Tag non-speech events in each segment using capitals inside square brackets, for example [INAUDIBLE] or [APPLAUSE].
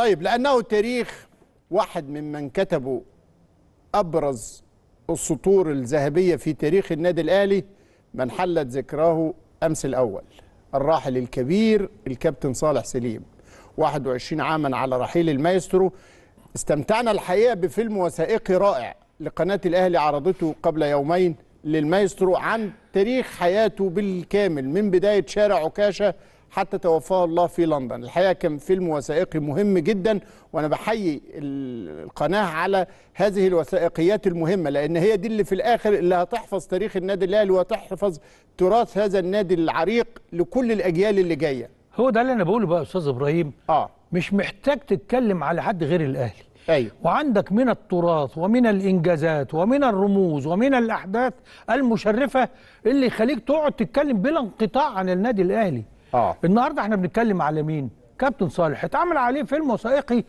طيب لأنه تاريخ واحد ممن كتبوا أبرز السطور الذهبية في تاريخ النادي الأهلي من حلت ذكراه أمس الأول الراحل الكبير الكابتن صالح سليم 21 عاما على رحيل المايسترو استمتعنا الحقيقة بفيلم وثائقي رائع لقناة الأهلي عرضته قبل يومين للمايسترو عن تاريخ حياته بالكامل من بداية شارع عكاشة حتى توفاه الله في لندن الحقيقه كان فيلم وثائقي مهم جدا وانا بحيي القناه على هذه الوثائقيات المهمه لان هي دي اللي في الاخر اللي هتحفظ تاريخ النادي الاهلي وتحفظ تراث هذا النادي العريق لكل الاجيال اللي جايه هو ده اللي انا بقوله بقى يا استاذ ابراهيم اه مش محتاج تتكلم على حد غير الاهلي أيوة. وعندك من التراث ومن الإنجازات ومن الرموز ومن الأحداث المشرفة اللي خليك تقعد تتكلم بلا انقطاع عن النادي الأهلي اه النهارده احنا بنتكلم على مين؟ كابتن صالح اتعمل عليه فيلم وثائقي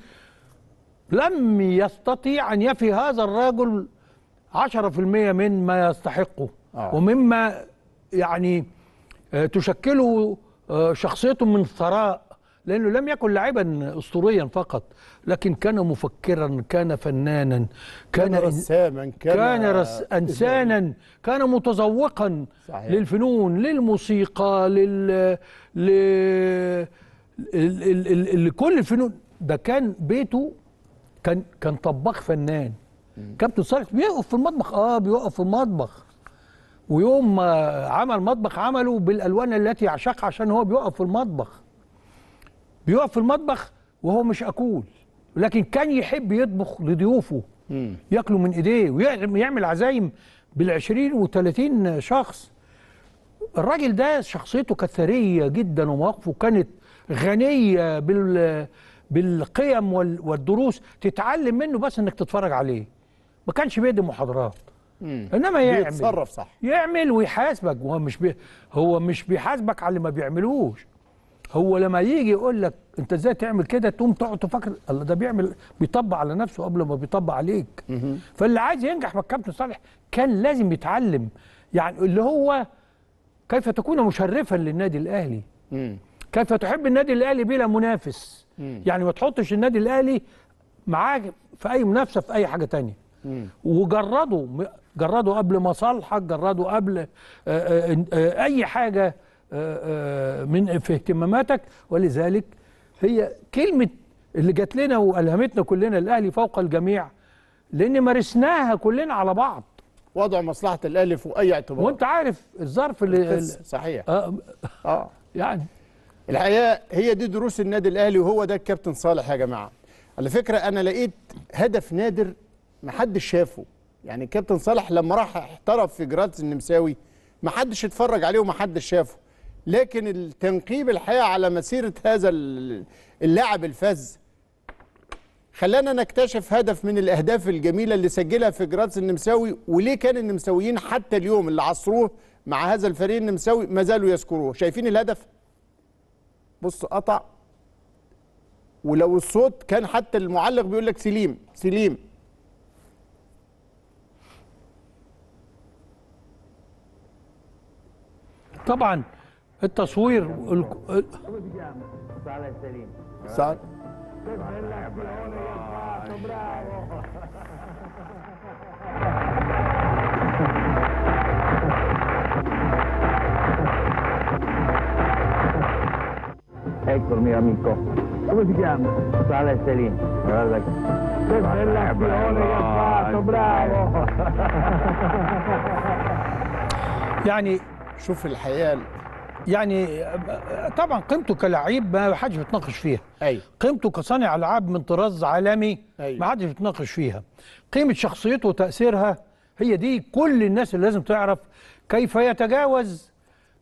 لم يستطيع ان يفي هذا الرجل 10% من ما يستحقه آه. ومما يعني آه، تشكله آه، شخصيته من ثراء لأنه لم يكن لاعبا أسطوريا فقط لكن كان مفكرا كان فنانا كان, كان رساما كان, كان رس... إنسانا كان متذوقا للفنون للموسيقى لل... ل... لكل الفنون ده كان بيته كان كان طباخ فنان كابتن صالح بيقف في المطبخ اه بيقف في المطبخ ويوم ما عمل مطبخ عمله بالالوان التي يعشقها عشان هو بيقف في المطبخ بيقف في المطبخ وهو مش اكول لكن كان يحب يطبخ لضيوفه ياكلوا من ايديه ويعمل عزايم بال20 و30 شخص الراجل ده شخصيته كانت ثريه جدا ومواقفه كانت غنيه بال بالقيم والدروس تتعلم منه بس انك تتفرج عليه ما كانش بيدي محاضرات انما يعمل يتصرف صح يعمل ويحاسبك هو مش بي... هو مش بيحاسبك على اللي ما بيعملوش هو لما يجي يقول لك انت ازاي تعمل كده تقوم تقعد تفكر الله ده بيعمل بيطبق على نفسه قبل ما بيطبق عليك فاللي عايز ينجح مع الكابتن صالح كان لازم يتعلم يعني اللي هو كيف تكون مشرفا للنادي الاهلي كيف تحب النادي الاهلي بلا منافس يعني ما تحطش النادي الاهلي معاك في اي منافسه في اي حاجه تانية وجرده جرده قبل مصالحك جرده قبل آه، آه، آه، اي حاجه آه، آه، من في اهتماماتك ولذلك هي كلمه اللي جات لنا والهمتنا كلنا الاهلي فوق الجميع لان مارسناها كلنا على بعض وضع مصلحه الاهلي فوق اي اعتبار وانت عارف الظرف اللي صحيح اه, آه. يعني الحقيقه هي دي دروس النادي الاهلي وهو ده الكابتن صالح يا جماعه على فكره انا لقيت هدف نادر محدش شافه يعني الكابتن صالح لما راح احترف في جراتس النمساوي محدش اتفرج عليه ومحدش شافه لكن التنقيب الحقيقه على مسيره هذا اللاعب الفذ خلانا نكتشف هدف من الاهداف الجميله اللي سجلها في جراتس النمساوي وليه كان النمساويين حتى اليوم اللي عصروه مع هذا الفريق النمساوي ما زالوا يذكروه شايفين الهدف بص قطع ولو الصوت كان حتى المعلق بيقول لك سليم سليم طبعا التصوير صالح سليم صالح Eccomi amico. Come ti chiami? Sale Selin. Guarda che. Che bella che ha fatto, bravo! يعني شوف الحقيقه يعني طبعا قيمته كلاعب ما حدش بيتناقش فيها أيوة. قيمته كصانع العاب من طراز عالمي أي. ما حدش بيتناقش فيها قيمه شخصيته وتاثيرها هي دي كل الناس اللي لازم تعرف كيف يتجاوز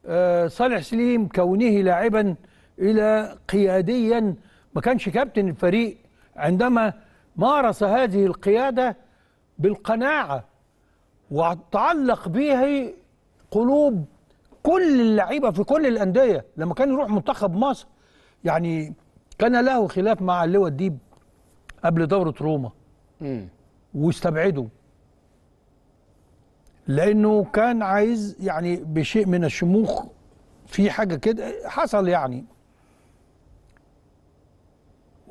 آه، صالح سليم كونه لاعبا الى قياديا ما كانش كابتن الفريق عندما مارس هذه القياده بالقناعه وتعلق به قلوب كل اللعيبه في كل الانديه لما كان يروح منتخب مصر يعني كان له خلاف مع اللواء الديب قبل دوره روما امم واستبعده لانه كان عايز يعني بشيء من الشموخ في حاجه كده حصل يعني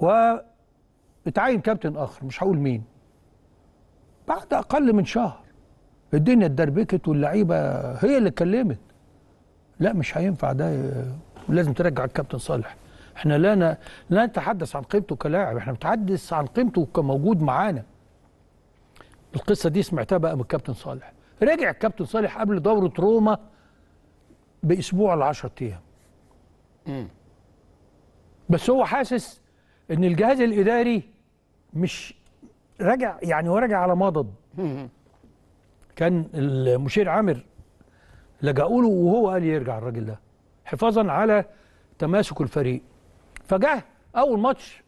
و اتعين كابتن اخر مش هقول مين بعد اقل من شهر الدنيا اتدربكت واللعيبه هي اللي اتكلمت لا مش هينفع ده لازم ترجع الكابتن صالح احنا لا ن... لا نتحدث عن قيمته كلاعب احنا بنتحدث عن قيمته كموجود معانا القصه دي سمعتها بقى من الكابتن صالح رجع الكابتن صالح قبل دوره روما باسبوع ل 10 ايام بس هو حاسس ان الجهاز الاداري مش راجع يعني هو رجع على مضض كان المشير عامر لجأوا له وهو قال يرجع الراجل ده حفاظا على تماسك الفريق فجاه اول ماتش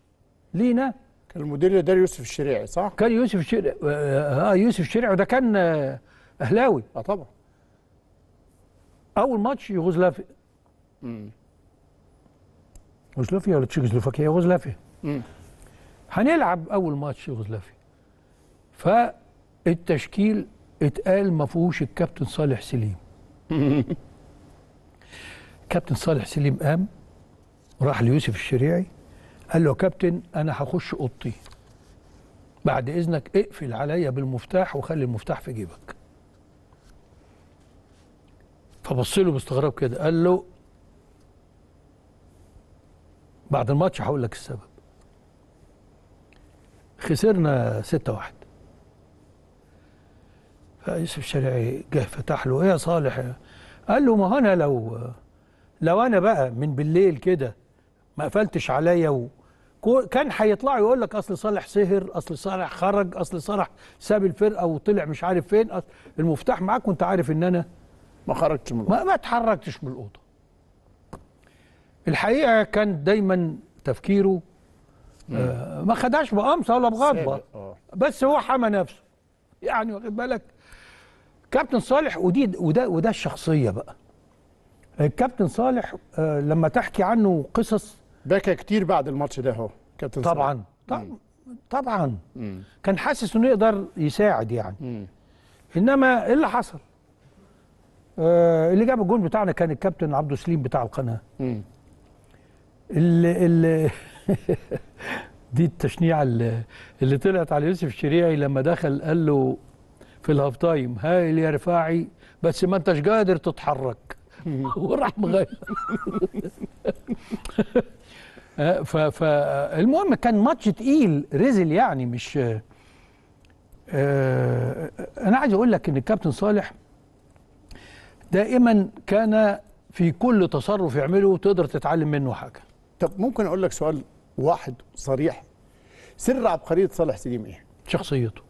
لينا كان المدير ده يوسف الشريعي صح؟ كان يوسف الشريعي آه،, اه يوسف الشريعي وده كان آه، اهلاوي اه طبعا اول ماتش يوغوسلافيا يوغوسلافيا ولا تشيكوسلوفاكيا يوغوسلافيا هنلعب اول ماتش يوغوسلافيا فالتشكيل اتقال ما فيهوش الكابتن صالح سليم [LAUGHS] كابتن صالح سليم قام راح ليوسف الشريعي قال له كابتن انا هخش اوضتي بعد اذنك اقفل عليا بالمفتاح وخلي المفتاح في جيبك فبص له باستغراب كده قال له بعد الماتش هقول لك السبب خسرنا 6 1 فيوسف الشريعي جه فتح له ايه يا صالح قال له ما انا لو لو انا بقى من بالليل كده ما قفلتش عليا و... كان هيطلع يقول لك اصل صالح سهر اصل صالح خرج اصل صالح ساب الفرقه وطلع مش عارف فين المفتاح معاك وانت عارف ان انا ما خرجتش من الأوضة. ما, ما اتحركتش من الاوضه الحقيقه كان دايما تفكيره آه ما خدهاش بقمصه ولا بغضبه آه. بس هو حمى نفسه يعني واخد بالك كابتن صالح ودي وده وده الشخصيه بقى الكابتن صالح آه، لما تحكي عنه قصص بكى كتير بعد الماتش ده اهو كابتن طبعا صالح. طبعا طبعا مم. كان حاسس انه يقدر يساعد يعني مم. انما ايه اللي حصل آه اللي جاب الجون بتاعنا كان الكابتن عبده سليم بتاع القناه مم. اللي اللي [LAUGHS] دي التشنيعه اللي, طلعت على يوسف الشريعي لما دخل قال له في الهاف تايم هايل يا رفاعي بس ما انتش قادر تتحرك [LAUGHS] وراح مغير [LAUGHS] آه، فالمهم كان ماتش تقيل رزل يعني مش آه، آه، انا عايز اقول لك ان الكابتن صالح دائما كان في كل تصرف يعمله تقدر تتعلم منه حاجه طب ممكن اقول لك سؤال واحد صريح سر عبقريه صالح سليم ايه شخصيته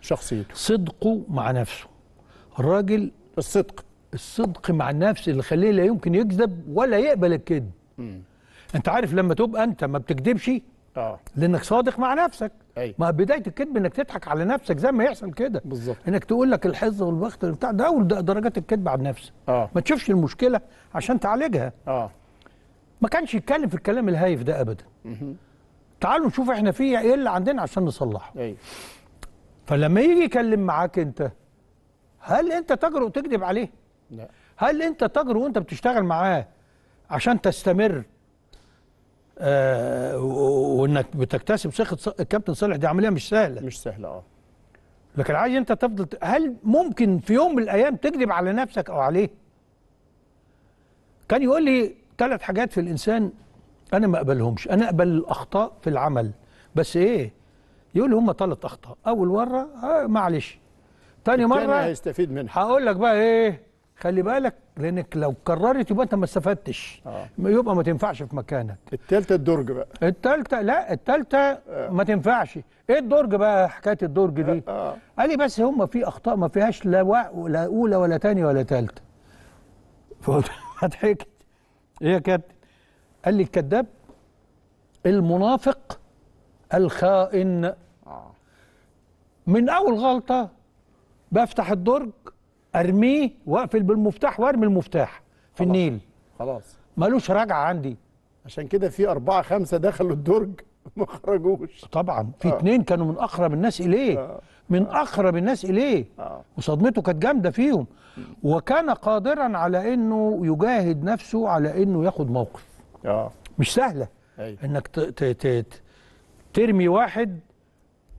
شخصيته صدقه مع نفسه الراجل الصدق الصدق مع النفس اللي خليه لا يمكن يكذب ولا يقبل الكذب انت عارف لما تبقى انت ما بتكذبش اه لانك صادق مع نفسك أي. ما بدايه الكذب انك تضحك على نفسك زي ما يحصل كده بالظبط انك تقول لك الحظ والبخت بتاع ده اول درجات الكذب على النفس اه ما تشوفش المشكله عشان تعالجها اه ما كانش يتكلم في الكلام الهايف ده ابدا تعالوا نشوف احنا فيه ايه اللي عندنا عشان نصلحه ايوه فلما يجي يكلم معاك انت هل انت تجرؤ تكذب عليه لا هل انت تجرؤ وانت بتشتغل معاه عشان تستمر آه وانك بتكتسب ثقه الكابتن صالح دي عمليه مش سهله مش سهله اه لكن عايز انت تفضل هل ممكن في يوم من الايام تكذب على نفسك او عليه كان يقول لي ثلاث حاجات في الانسان انا ما اقبلهمش انا اقبل الاخطاء في العمل بس ايه يقول هم ثلاث اخطاء اول مره آه معلش ثاني مره هيستفيد منها هقول لك بقى ايه خلي بالك لانك لو كررت يبقى انت ما استفدتش آه. يبقى ما تنفعش في مكانك الثالثه الدرج بقى الثالثه لا الثالثه آه. ما تنفعش ايه الدرج بقى حكايه الدرج دي آه. آه. قال لي بس هم في اخطاء ما فيهاش لا لا اولى ولا ثانيه ولا ثالثه [LAUGHS] فضحكت ايه يا كابتن قال لي الكذاب المنافق الخائن من اول غلطه بفتح الدرج ارميه واقفل بالمفتاح وارمي المفتاح في خلاص. النيل خلاص ملوش راجعه عندي عشان كده في أربعة خمسة دخلوا الدرج [LAUGHS] ما خرجوش طبعا في آه. اتنين كانوا من اقرب الناس اليه آه. من اقرب الناس اليه آه. وصدمته كانت جامده فيهم وكان قادرا على انه يجاهد نفسه على انه ياخد موقف آه. مش سهله أي. انك ت ت ت ترمي واحد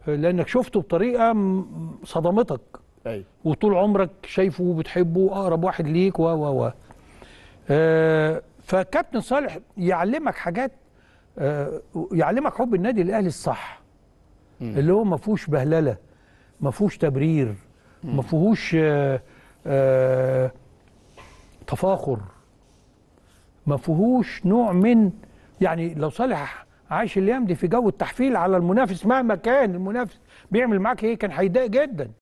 لانك شفته بطريقه صدمتك أي. وطول عمرك شايفه وبتحبه واقرب واحد ليك و و و آه فكابتن صالح يعلمك حاجات آه، يعلمك حب النادي الاهلي الصح اللي هو ما فيهوش بهلله ما فيهوش تبرير ما فيهوش آه، آه، تفاخر ما فيهوش نوع من يعني لو صالح عايش الايام دي في جو التحفيل على المنافس مهما كان المنافس بيعمل معاك ايه كان هيضايق جدا